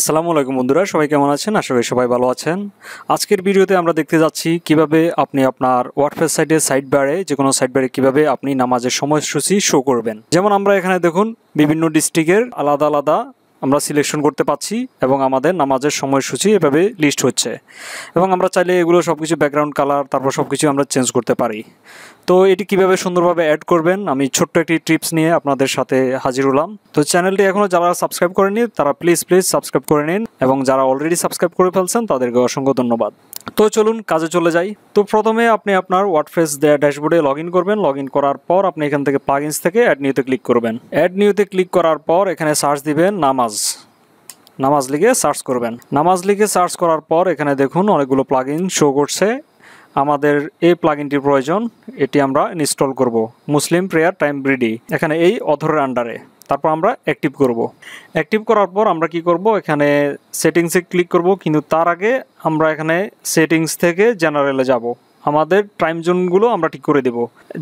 আসসালামু আলাইকুম বন্ধুরা সবাই কেমন আছেন আশা করি সবাই ভালো আছেন আজকের ভিডিওতে আমরা দেখতে যাচ্ছি কিভাবে আপনি আপনার ওয়ার্ডপ্রেস সাইটের সাইড বারে যে কোনো সাইড বারে কীভাবে আপনি নামাজের সময়সূচি শো করবেন যেমন আমরা এখানে দেখুন বিভিন্ন ডিস্ট্রিক্টের আলাদা আলাদা আমরা সিলেকশন করতে পাচ্ছি এবং আমাদের নামাজের সময়সূচি এভাবে লিস্ট হচ্ছে এবং আমরা চাইলে এগুলো সব কিছু ব্যাকগ্রাউন্ড কালার তারপর সব কিছু আমরা চেঞ্জ করতে পারি তো এটি কিভাবে সুন্দরভাবে অ্যাড করবেন আমি ছোট্ট একটি টিপস নিয়ে আপনাদের সাথে হাজির হলাম তো চ্যানেলটি এখনও যারা সাবস্ক্রাইব করেনি তারা প্লিজ প্লিজ সাবস্ক্রাইব করে নিন এবং যারা অলরেডি সাবস্ক্রাইব করে ফেলছেন তাদেরকে অসংখ্য ধন্যবাদ তো চলুন কাজে চলে যাই তো প্রথমে আপনি আপনার ওয়ার্ডফ্রেস ড্যাশবোর্ডে লগ ইন করবেন লগ ইন করার পর আপনি এখান থেকে প্লাগিনস থেকে অ্যাড নিউতে ক্লিক করবেন অ্যাড নিউতে ক্লিক করার পর এখানে সার্চ দিবেন নামাজ নামাজ লিখে সার্চ করবেন নামাজ লিখে সার্চ করার পর এখানে দেখুন অনেকগুলো প্লাগিন শো করছে আমাদের এই প্লাগিনটির প্রয়োজন এটি আমরা ইনস্টল করব মুসলিম প্রেয়ার টাইম ব্রিডি এখানে এই অথরের আন্ডারে তারপর আমরা অ্যাক্টিভ করব। অ্যাক্টিভ করার পর আমরা কি করব এখানে সেটিংসে ক্লিক করব কিন্তু তার আগে আমরা এখানে সেটিংস থেকে জেনারেলে যাব। আমাদের টাইম জোনগুলো আমরা ঠিক করে দেব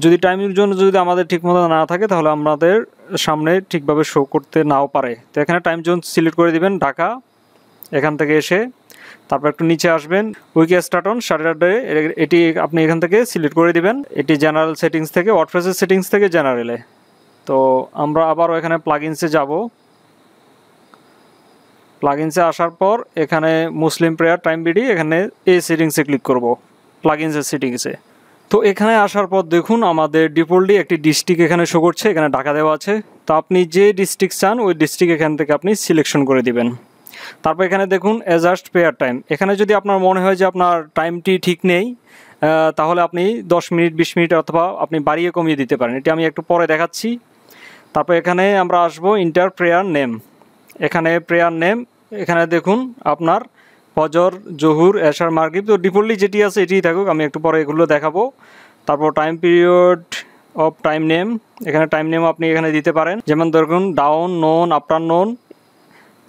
যদি টাইম জোন যদি আমাদের ঠিকমতো না থাকে তাহলে আমাদের সামনে ঠিকভাবে শো করতে নাও পারে তো এখানে টাইম জোন সিলেক্ট করে দিবেন ঢাকা এখান থেকে এসে তারপর একটু নিচে আসবেন উইকে স্টার্ট অন স্যাটারডে এটি আপনি এখান থেকে সিলেক্ট করে দিবেন এটি জেনারেল সেটিংস থেকে ওয়ার্ডপ্রেসের সেটিংস থেকে জেনারেলে তো আমরা আবারও এখানে প্লাগিনসে যাব প্লাগিনসে আসার পর এখানে মুসলিম প্রেয়ার টাইম বিডি এখানে এই সেটিংসে ক্লিক করব প্লাগিনসের সেটিংসে তো এখানে আসার পর দেখুন আমাদের ডিফল্টলি একটি ডিস্ট্রিক্ট এখানে শো করছে এখানে ঢাকা দেওয়া আছে তো আপনি যে ডিস্ট্রিক্ট চান ওই ডিস্ট্রিক্ট এখান থেকে আপনি সিলেকশন করে দিবেন তারপর এখানে দেখুন অ্যাজাস্ট পেয়ার টাইম এখানে যদি আপনার মনে হয় যে আপনার টাইমটি ঠিক নেই তাহলে আপনি 10 মিনিট 20 মিনিট অথবা আপনি বাড়িয়ে কমিয়ে দিতে পারেন এটা আমি একটু পরে দেখাচ্ছি তারপর এখানে আমরা আসব ইন্টার প্রেয়ার নেম এখানে প্রেয়ার নেম এখানে দেখুন আপনার ফজর জহুর এশার মার্গিব তো ডিফল্টলি যেটি আছে এটিই থাকুক আমি একটু পরে এগুলো দেখাবো তারপর time period of time name এখানে টাইম নেম আপনি এখানে দিতে পারেন যেমন দেখুন ডাউন নোন আফটার নোন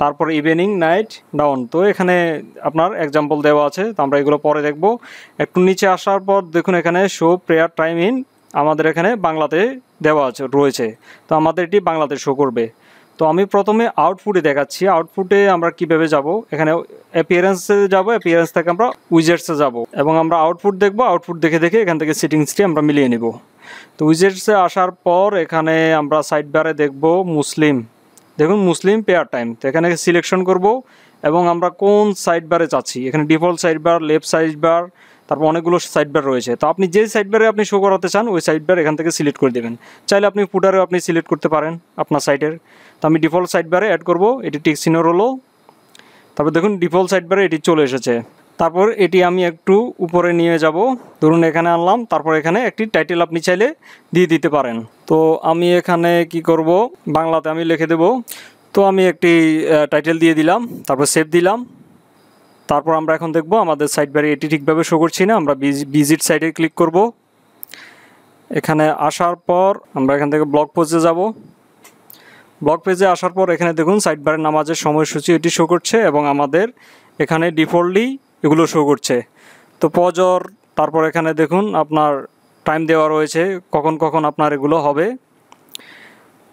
তারপর ইভিনিং নাইট ডাউন তো এখানে আপনার এক্সাম্পল দেওয়া আছে তো আমরা এগুলো পরে দেখব একটু নিচে আসার পর দেখুন এখানে শো প্রেয়ার টাইম ইন আমাদের এখানে বাংলাতে দেওয়া আছে রয়েছে তো আমাদের এটি বাংলাদেশও শো করবে তো আমি প্রথমে আউটপুটে দেখাচ্ছি আউটপুটে আমরা কিভাবে যাব এখানে অ্যাপিয়ারেন্সে যাব অ্যাপিয়ারেন্স থেকে আমরা উইজেটসে যাব এবং আমরা আউটপুট দেখব আউটপুট দেখে দেখে এখান থেকে সিটিংসটি আমরা মিলিয়ে নেব তো উইজেটসে আসার পর এখানে আমরা সাইড বারে দেখব মুসলিম দেখুন মুসলিম পেয়ার টাইম তো এখানে সিলেকশন করব এবং আমরা কোন সাইড বারে চাচ্ছি এখানে default side bar left side bar তারপর অনেকগুলো সাইড রয়েছে তো আপনি যে সাইডবারে আপনি শো করাতে চান ওই সাইডবার এখান থেকে সিলেক্ট করে দেবেন চাইলে আপনি ফুটারেও আপনি সিলেক্ট করতে পারেন আপনার সাইটের তো আমি ডিফল্ট সাইড অ্যাড করবো এটি টিক সিনোর হলো তারপর দেখুন ডিফল্ট সাইড এটি চলে এসেছে তারপর এটি আমি একটু উপরে নিয়ে যাব ধরুন এখানে আনলাম তারপর এখানে একটি টাইটেল আপনি চাইলে দিয়ে দিতে পারেন তো আমি এখানে কি করব বাংলাতে আমি লিখে দেব তো আমি একটি টাইটেল দিয়ে দিলাম তারপর সেভ দিলাম তারপর আমরা এখন দেখব আমাদের সাইট বারে এটি ঠিকভাবে শো করছি না আমরা ভিজিট সাইটে ক্লিক করব এখানে আসার পর আমরা এখান থেকে ব্লগ পোজে যাব ব্লগ পেজে আসার পর এখানে দেখুন সাইট বারে নামাজের সময়সূচি এটি শো করছে এবং আমাদের এখানে ডিফল্টলি এগুলো শো করছে তো পজর তারপর এখানে দেখুন আপনার টাইম দেওয়া রয়েছে কখন কখন আপনার এগুলো হবে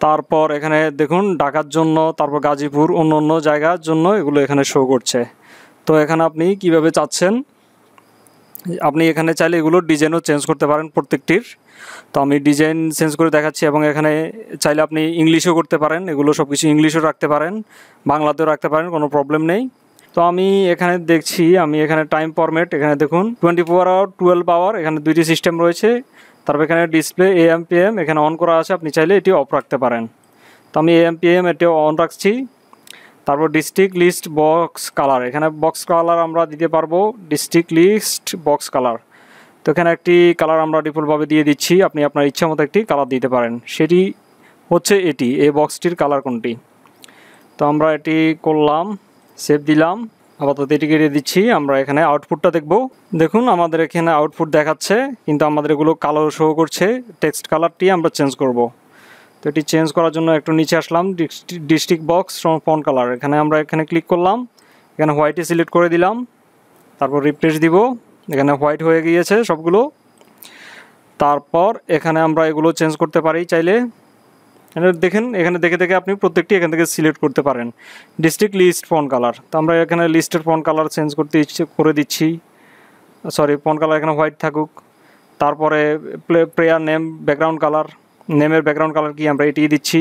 তারপর এখানে দেখুন ঢাকার জন্য তারপর গাজীপুর অন্য অন্য জায়গার জন্য এগুলো এখানে শো করছে তো এখানে আপনি কিভাবে চাচ্ছেন আপনি এখানে চাইলে এগুলোর ডিজাইনও চেঞ্জ করতে পারেন প্রত্যেকটির তো আমি ডিজাইন চেঞ্জ করে দেখাচ্ছি এবং এখানে চাইলে আপনি ইংলিশও করতে পারেন এগুলো সব কিছু ইংলিশও রাখতে পারেন বাংলাতেও রাখতে পারেন কোনো প্রবলেম নেই তো আমি এখানে দেখছি আমি এখানে টাইম পরমেট এখানে দেখুন twenty four hour twelve hour এখানে দুইটি সিস্টেম রয়েছে তারপর এখানে ডিসপ্লে এএম এম এখানে অন করা আছে আপনি চাইলে এটি অফ রাখতে পারেন তো আমি এএম এম এটি অন রাখছি তারপর ডিস্ট্রিক্ট লিস্ট বক্স কালার এখানে বক্স কালার আমরা দিতে পারবো ডিস্ট্রিক্ট লিস্ট বক্স কালার তো এখানে একটি কালার আমরা ডিফল্টভাবে দিয়ে দিচ্ছি আপনি আপনার ইচ্ছা মতো একটি কালার দিতে পারেন সেটি হচ্ছে এটি এই বক্সটির কালার কোনটি তো আমরা এটি করলাম সেভ দিলাম আপাতত এটি কেটে দিচ্ছি আমরা এখানে আউটপুটটা দেখব দেখুন আমাদের এখানে আউটপুট দেখাচ্ছে কিন্তু আমাদের এগুলো কালো শো করছে টেক্সট কালারটি আমরা চেঞ্জ করবো তো এটি চেঞ্জ করার জন্য একটু নিচে আসলাম ডিস্ট্রিক্ট বক্স ফোন কালার এখানে আমরা এখানে ক্লিক করলাম এখানে হোয়াইটে সিলেক্ট করে দিলাম তারপর রিপ্লেস দিব এখানে হোয়াইট হয়ে গিয়েছে সবগুলো তারপর এখানে আমরা এগুলো চেঞ্জ করতে পারি চাইলে দেখেন এখানে দেখে দেখে আপনি প্রত্যেকটি এখান থেকে সিলেক্ট করতে পারেন ডিস্ট্রিক্ট লিস্ট ফোন কালার তো আমরা এখানে লিস্টের ফোন কালার চেঞ্জ করতে ইচ্ছে করে দিচ্ছি সরি ফোন কালার এখানে হোয়াইট থাকুক তারপরে play player name background colour নেমের ব্যাকগ্রাউন্ড কালার কি আমরা এটি দিচ্ছি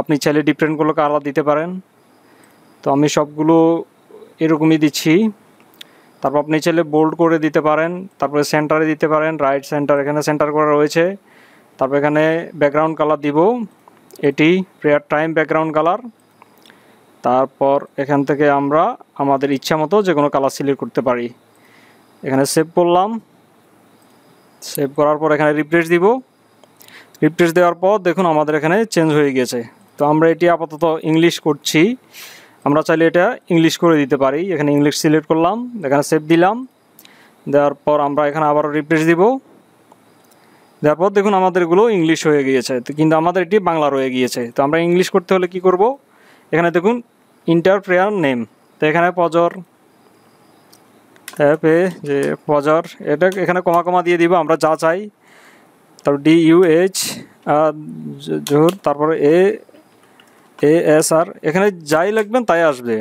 আপনি চাইলে ডিফারেন্ট কালার দিতে পারেন তো আমি সবগুলো এরকমই দিচ্ছি তারপর আপনি চাইলে বোল্ড করে দিতে পারেন তারপরে সেন্টারে দিতে পারেন রাইট সেন্টার এখানে সেন্টার করা রয়েছে তারপর এখানে ব্যাকগ্রাউন্ড কালার দিব এটি প্রেয়ার টাইম ব্যাকগ্রাউন্ড কালার তারপর এখান থেকে আমরা আমাদের ইচ্ছা মতো যে কোনো কালার সিলেক্ট করতে পারি এখানে সেভ করলাম সেভ করার পর এখানে রিপ্লেস দিব রিফ্রেশ দেওয়ার পর দেখুন আমাদের এখানে চেঞ্জ হয়ে গেছে তো আমরা এটি আপাতত ইংলিশ করছি আমরা চাইলে এটা ইংলিশ করে দিতে পারি এখানে ইংলিশ সিলেক্ট করলাম এখানে সেভ দিলাম দেওয়ার পর আমরা এখানে আবারও রিপ্লেস দিব দেওয়ার পর দেখুন আমাদেরগুলো ইংলিশ হয়ে গিয়েছে তো কিন্তু আমাদের এটি বাংলা রয়ে গিয়েছে তো আমরা ইংলিশ করতে হলে কি করব এখানে দেখুন ইন্টারপ্রেয়ার নেম তো এখানে পজর অ্যাপে যে পজর এটা এখানে কমা কমা দিয়ে দিব আমরা যা চাই তারপর ডি ইউ এইচ জহুর তারপর এ এ এস আর এখানে যাই লিখবেন তাই আসবে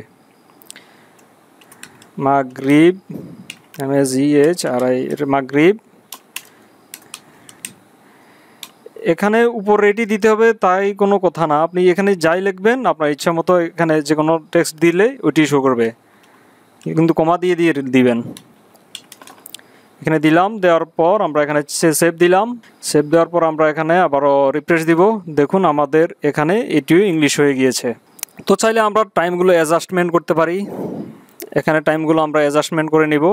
মাগরিব M S G H R I মাগরিব এখানে উপর রেটি দিতে হবে তাই কোনো কথা না আপনি এখানে যাই লিখবেন আপনার ইচ্ছা মতো এখানে যে কোনো টেক্সট দিলে ওইটি শো করবে কিন্তু কমা দিয়ে দিয়ে দিবেন এখানে দিলাম দেওয়ার পর আমরা এখানে সেভ দিলাম সেভ দেওয়ার পর আমরা এখানে আবারও রিফ্রেশ দিব দেখুন আমাদের এখানে এটিও ইংলিশ হয়ে গিয়েছে তো চাইলে আমরা টাইমগুলো অ্যাডজাস্টমেন্ট করতে পারি এখানে টাইমগুলো আমরা অ্যাডজাস্টমেন্ট করে নিব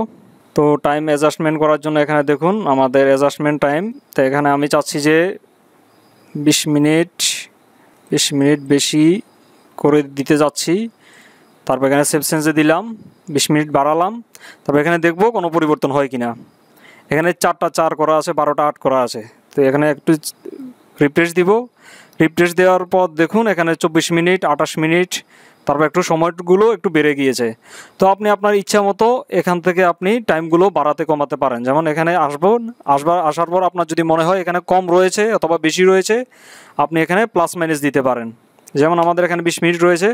তো টাইম অ্যাডজাস্টমেন্ট করার জন্য এখানে দেখুন আমাদের অ্যাডজাস্টমেন্ট টাইম তো এখানে আমি চাচ্ছি যে বিশ মিনিট বিশ মিনিট বেশি করে দিতে যাচ্ছি তারপর এখানে সেফ সেন্সে দিলাম বিশ মিনিট বাড়ালাম তারপর এখানে দেখব কোনো পরিবর্তন হয় কি না এখানে চারটা চার করা আছে বারোটা আট করা আছে তো এখানে একটু রিফ্রেশ দিব রিফ্রেশ দেওয়ার পর দেখুন এখানে চব্বিশ মিনিট আটাশ মিনিট তারপর একটু সময়গুলো একটু বেড়ে গিয়েছে তো আপনি আপনার ইচ্ছা মতো এখান থেকে আপনি টাইমগুলো বাড়াতে কমাতে পারেন যেমন এখানে আসব আসবার আসার পর আপনার যদি মনে হয় এখানে কম রয়েছে অথবা বেশি রয়েছে আপনি এখানে প্লাস মাইনাস দিতে পারেন যেমন আমাদের এখানে বিশ মিনিট রয়েছে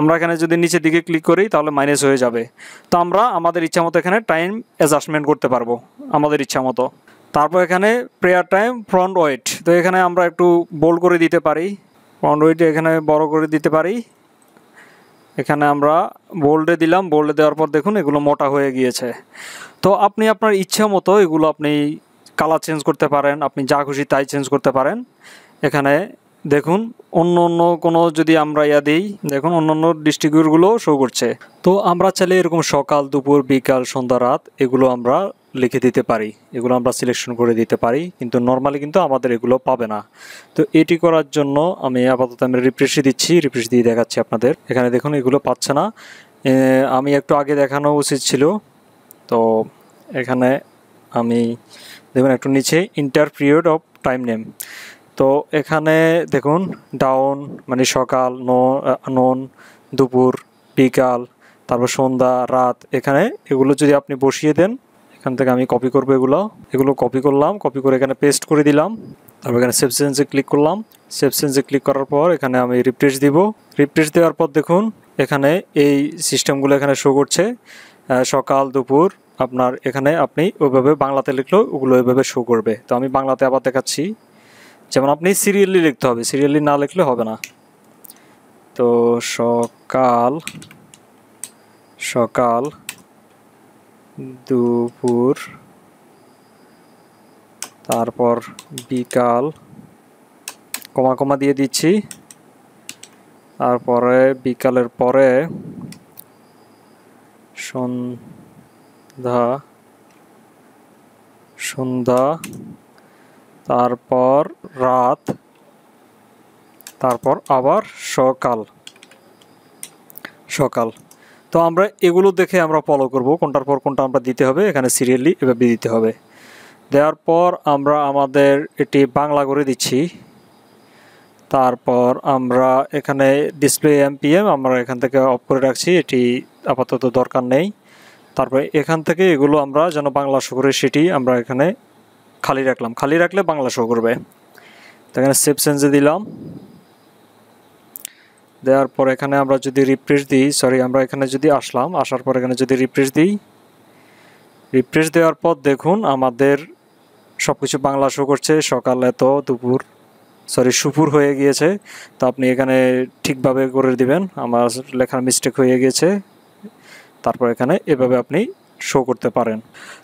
আমরা এখানে যদি নিচের দিকে ক্লিক করি তাহলে মাইনাস হয়ে যাবে তো আমরা আমাদের ইচ্ছা মতো এখানে টাইম অ্যাডজাস্টমেন্ট করতে পারবো আমাদের ইচ্ছা মতো তারপর এখানে প্রেয়ার টাইম ফ্রন্ট ওয়েট তো এখানে আমরা একটু বোল্ড করে দিতে পারি ফ্রন্ট ওয়েট এখানে বড় করে দিতে পারি এখানে আমরা বোল্ডে দিলাম বোল্ডে দেওয়ার পর দেখুন এগুলো মোটা হয়ে গিয়েছে তো আপনি আপনার ইচ্ছা মতো এগুলো আপনি কালার চেঞ্জ করতে পারেন আপনি যা খুশি তাই চেঞ্জ করতে পারেন এখানে দেখুন অন্য অন্য কোনো যদি আমরা ইয়া দিই দেখুন অন্য অন্য ডিস্ট্রিবিউটরগুলো শো করছে তো আমরা চাইলে এরকম সকাল দুপুর বিকাল সন্ধ্যা রাত এগুলো আমরা লিখে দিতে পারি এগুলো আমরা সিলেকশন করে দিতে পারি কিন্তু নর্মালি কিন্তু আমাদের এগুলো পাবে না তো এটি করার জন্য আমি আপাতত আমি রিফ্রেশে দিচ্ছি রিফ্রেশ দিয়ে দেখাচ্ছি আপনাদের এখানে দেখুন এগুলো পাচ্ছে না আমি একটু আগে দেখানো উচিত ছিল তো এখানে আমি দেখুন একটু নিচে enter period of time name তো এখানে দেখুন ডাউন মানে সকাল নন দুপুর বিকাল তারপর সন্ধ্যা রাত এখানে এগুলো যদি আপনি বসিয়ে দেন এখান থেকে আমি কপি করবো এগুলো এগুলো কপি করলাম কপি করে এখানে পেস্ট করে দিলাম তারপর এখানে সেভ সেন্সে ক্লিক করলাম সেভ সেন্সে ক্লিক করার পর এখানে আমি রিফ্রেশ দিব রিফ্রেশ দেওয়ার পর দেখুন এখানে এই সিস্টেমগুলো এখানে শো করছে সকাল দুপুর আপনার এখানে আপনি ওইভাবে বাংলাতে লিখলেও ওগুলো ওইভাবে শো করবে তো আমি বাংলাতে আবার দেখাচ্ছি যেমন আপনি সিরিয়ালি লিখতে হবে সিরিয়ালি না লিখলে হবে না তো সকাল সকাল দুপুর তারপর বিকাল কমা কমা দিয়ে দিচ্ছি তারপরে বিকালের পরে সন্ধ্যা সন্ধ্যা তারপর রাত তারপর আবার সকাল সকাল তো আমরা এগুলো দেখে আমরা ফলো করব কোনটার পর কোনটা আমরা দিতে হবে এখানে সিরিয়ালি এভাবে দিতে হবে দেওয়ার পর আমরা আমাদের এটি বাংলা করে দিচ্ছি তারপর আমরা এখানে ডিসপ্লে এমপিএম আমরা এখান থেকে অফ করে রাখছি এটি আপাতত দরকার নেই তারপরে এখান থেকে এগুলো আমরা যেন বাংলা শহরের সেটি আমরা এখানে খালি রাখলাম খালি রাখলে বাংলা শো করবে তো এখানে সেভ সেন্সে দিলাম দেওয়ার পর এখানে আমরা যদি রিপ্রেস দিই সরি আমরা এখানে যদি আসলাম আসার পর এখানে যদি রিপ্রেস দিই রিপ্রেস দেওয়ার পর দেখুন আমাদের সব কিছু বাংলা শো করছে সকাল এত দুপুর সরি সুপুর হয়ে গিয়েছে তো আপনি এখানে ঠিকভাবে করে দিবেন আমার লেখার মিস্টেক হয়ে গিয়েছে তারপর এখানে এভাবে আপনি শো করতে পারেন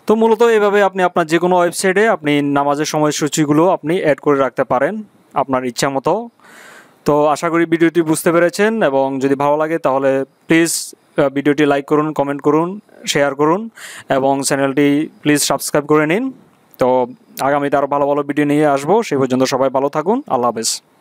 তো মূলত এভাবে আপনি আপনার যে কোনো ওয়েবসাইটে আপনি নামাজের সময়সূচিগুলো আপনি অ্যাড করে রাখতে পারেন আপনার ইচ্ছা মতো তো আশা করি ভিডিওটি বুঝতে পেরেছেন এবং যদি ভালো লাগে তাহলে প্লিজ ভিডিওটি লাইক করুন কমেন্ট করুন শেয়ার করুন এবং চ্যানেলটি প্লিজ সাবস্ক্রাইব করে নিন তো আগামীতে আরও ভালো ভালো ভিডিও নিয়ে আসবো সেই পর্যন্ত সবাই ভালো থাকুন আল্লাহ হাফেজ